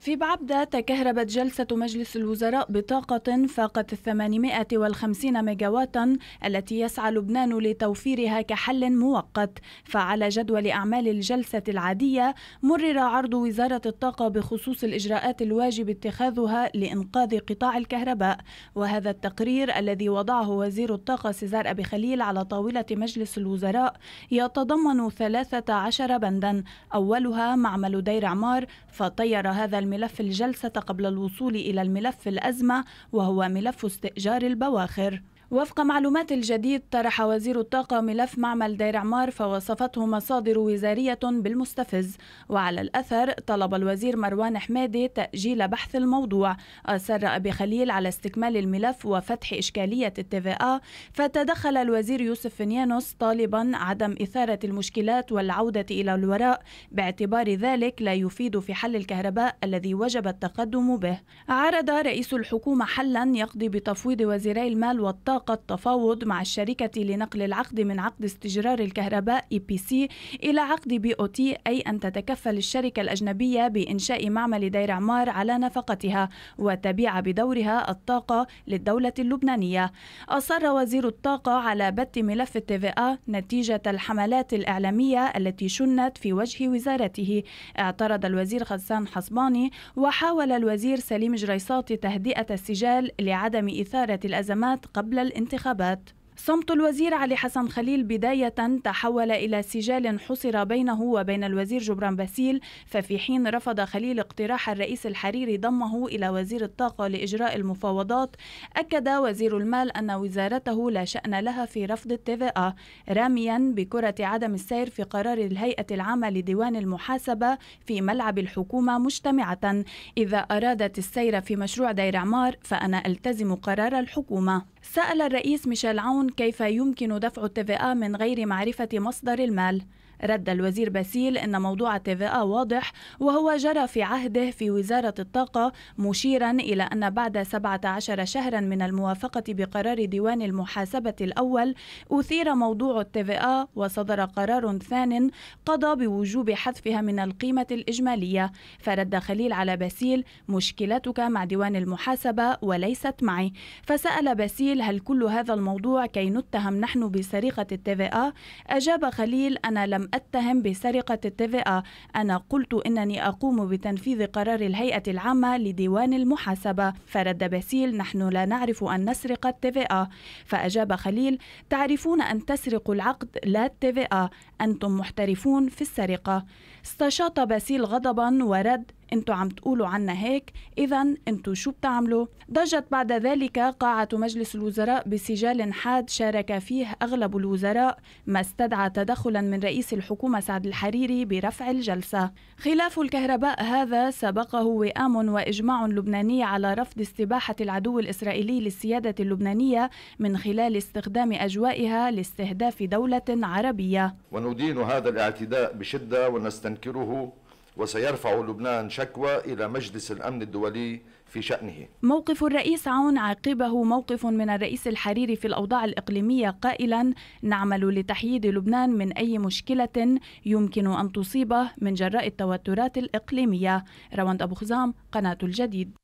في بعبدة تكهربت جلسة مجلس الوزراء بطاقة فاقت 850 ميجاواتا التي يسعى لبنان لتوفيرها كحل مؤقت فعلى جدول أعمال الجلسة العادية مرر عرض وزارة الطاقة بخصوص الإجراءات الواجب اتخاذها لإنقاذ قطاع الكهرباء وهذا التقرير الذي وضعه وزير الطاقة سيزار أبي خليل على طاولة مجلس الوزراء يتضمن 13 بندا أولها معمل دير عمار فطير هذا ملف الجلسة قبل الوصول إلى الملف الأزمة وهو ملف استئجار البواخر وفق معلومات الجديد طرح وزير الطاقة ملف معمل دير عمار فوصفته مصادر وزارية بالمستفز وعلى الأثر طلب الوزير مروان حمادي تأجيل بحث الموضوع أصر أبي خليل على استكمال الملف وفتح إشكالية التفاقة فتدخل الوزير يوسف فنيانوس طالبا عدم إثارة المشكلات والعودة إلى الوراء باعتبار ذلك لا يفيد في حل الكهرباء الذي وجب التقدم به عرض رئيس الحكومة حلا يقضي بتفويض وزيري المال والطاقة اتفاق التفاوض مع الشركة لنقل العقد من عقد استجرار الكهرباء اي بي سي إلى عقد بي أو تي أي أن تتكفل الشركة الأجنبية بإنشاء معمل دير عمار على نفقتها وتبيع بدورها الطاقة للدولة اللبنانية أصر وزير الطاقة على بت ملف التي نتيجة الحملات الإعلامية التي شنت في وجه وزارته اعترض الوزير غسان حصباني وحاول الوزير سليم جريصاتي تهدئة السجال لعدم إثارة الأزمات قبل الانتخابات صمت الوزير علي حسن خليل بداية تحول إلى سجال حصر بينه وبين الوزير جبران باسيل ففي حين رفض خليل اقتراح الرئيس الحريري ضمه إلى وزير الطاقة لإجراء المفاوضات أكد وزير المال أن وزارته لا شأن لها في رفض التفاءة راميا بكرة عدم السير في قرار الهيئة العامة لديوان المحاسبة في ملعب الحكومة مجتمعة إذا أرادت السير في مشروع دير عمار فأنا ألتزم قرار الحكومة سأل الرئيس ميشيل عون كيف يمكن دفع التفئة من غير معرفة مصدر المال رد الوزير باسيل أن موضوع TVA واضح وهو جرى في عهده في وزارة الطاقة مشيرا إلى أن بعد 17 شهرا من الموافقة بقرار ديوان المحاسبة الأول أثير موضوع التفئة وصدر قرار ثان قضى بوجوب حذفها من القيمة الإجمالية فرد خليل على باسيل مشكلتك مع ديوان المحاسبة وليست معي فسأل باسيل هل كل هذا الموضوع كي نتهم نحن بسرقة التفئة أجاب خليل أنا لم أتهم بسرقة التفئة أنا قلت أنني أقوم بتنفيذ قرار الهيئة العامة لديوان المحاسبة فرد باسيل نحن لا نعرف أن نسرق التفئة فأجاب خليل تعرفون أن تسرقوا العقد لا التفئة أنتم محترفون في السرقة استشاط باسيل غضبا ورد انتو عم تقولوا عنا هيك اذا انتو شو بتعملوا ضجت بعد ذلك قاعة مجلس الوزراء بسجال حاد شارك فيه اغلب الوزراء ما استدعى تدخلا من رئيس الحكومة سعد الحريري برفع الجلسة خلاف الكهرباء هذا سبقه وئام واجماع لبناني على رفض استباحة العدو الاسرائيلي للسيادة اللبنانية من خلال استخدام اجوائها لاستهداف دولة عربية وندين هذا الاعتداء بشدة ونستنكره وسيرفع لبنان شكوى إلى مجلس الأمن الدولي في شأنه موقف الرئيس عون عقبه موقف من الرئيس الحريري في الأوضاع الإقليمية قائلا نعمل لتحييد لبنان من أي مشكلة يمكن أن تصيبه من جراء التوترات الإقليمية رواند أبو خزام قناة الجديد